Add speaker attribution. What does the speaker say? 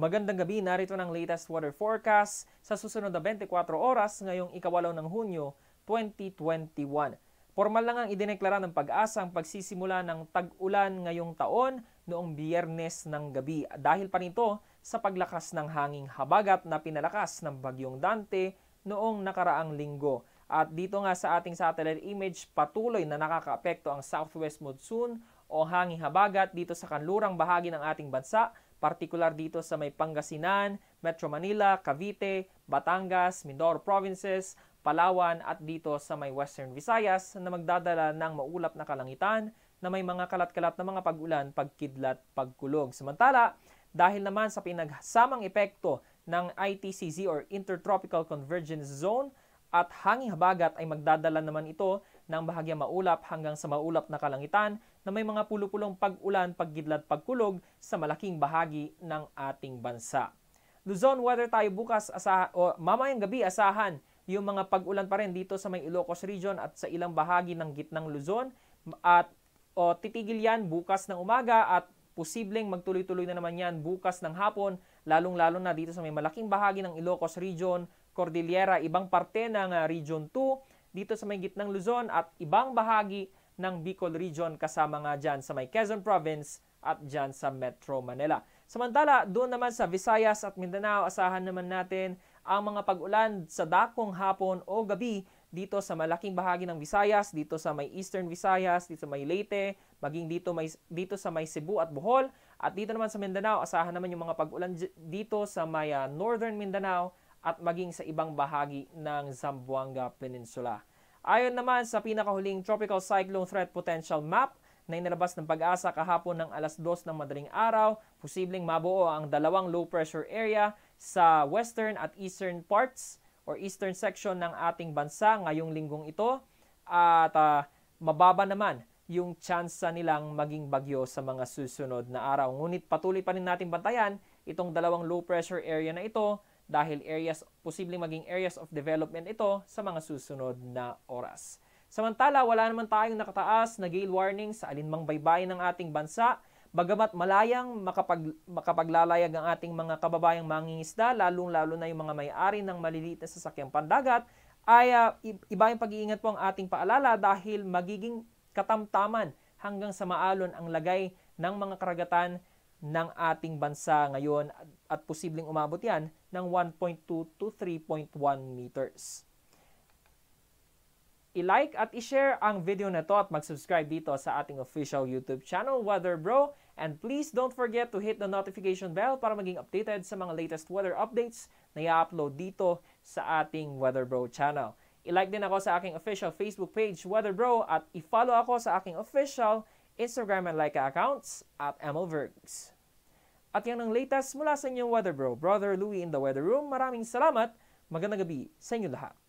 Speaker 1: Magandang gabi, narito ng latest weather forecast sa susunod na 24 oras ngayong ikawalaw ng Hunyo 2021. Formal lang ang idineklara ng pag-asa ang pagsisimula ng tag-ulan ngayong taon noong biyernes ng gabi dahil pa nito sa paglakas ng hanging habagat na pinalakas ng Bagyong Dante noong nakaraang linggo. At dito nga sa ating satellite image, patuloy na nakakaapekto ang southwest monsoon o hanging habagat dito sa kanlurang bahagi ng ating bansa partikular dito sa may Pangasinan, Metro Manila, Cavite, Batangas, Mindoro Provinces, Palawan at dito sa may Western Visayas na magdadala ng maulap na kalangitan na may mga kalat-kalat na mga pagulan, pagkidlat, pagkulog. Samantala, dahil naman sa pinagsamang epekto ng ITCZ or Intertropical Convergence Zone at hanging habagat ay magdadala naman ito ng bahagyang maulap hanggang sa maulap na kalangitan na may mga pulupulong pag-ulan, paggidlat, pagkulog sa malaking bahagi ng ating bansa. Luzon, weather tayo bukas asa o mamayang gabi asahan yung mga pag-ulan pa rin dito sa may Ilocos region at sa ilang bahagi ng gitnang Luzon at o titigil yan bukas ng umaga at posibleng magtuloy-tuloy na naman yan bukas ng hapon lalong-lalo na dito sa may malaking bahagi ng Ilocos region, Cordillera, ibang parte ng ah, Region 2 dito sa may gitnang Luzon at ibang bahagi ng Bicol Region kasama nga dyan sa may Quezon Province at dyan sa Metro Manila. Samantala, doon naman sa Visayas at Mindanao, asahan naman natin ang mga pag-ulan sa dakong hapon o gabi dito sa malaking bahagi ng Visayas, dito sa may Eastern Visayas, dito sa may Leyte, maging dito, may, dito sa may Cebu at Bohol, at dito naman sa Mindanao, asahan naman yung mga pag-ulan dito sa may uh, Northern Mindanao at maging sa ibang bahagi ng Zamboanga Peninsula. Ayon naman sa pinakahuling Tropical Cyclone Threat Potential Map na inilabas ng pag-asa kahapon ng alas 2 ng madaling araw, posibleng mabuo ang dalawang low pressure area sa western at eastern parts or eastern section ng ating bansa ngayong linggong ito at uh, mababa naman yung tsansa nilang maging bagyo sa mga susunod na araw. Ngunit patuloy pa rin natin bantayan itong dalawang low pressure area na ito dahil areas posibleng maging areas of development ito sa mga susunod na oras. Samantala, wala naman tayong nakataas na gale warning sa alinmang baybayin ng ating bansa. Bagamat malayang makapag, makapaglalayag ang ating mga kababayang mangingisda, lalong-lalo na yung mga may-ari ng maliliit na sasakyang pandagat, ay uh, iba yung pag-iingat po ang ating paalala dahil magiging katamtaman hanggang sa maalon ang lagay ng mga karagatan ng ating bansa ngayon at posibleng umabot yan ng 1.2 to 3.1 meters. I-like at i-share ang video na to at mag-subscribe dito sa ating official YouTube channel Weather Bro and please don't forget to hit the notification bell para maging updated sa mga latest weather updates na i-upload dito sa ating Weather Bro channel. I-like din ako sa aking official Facebook page, Weather Bro, at i-follow ako sa aking official Instagram and Leica accounts at MLVergs. At yan ang latest mula sa inyong weather bro, Brother Louie in the Weather Room. Maraming salamat. Magandang gabi sa inyo lahat.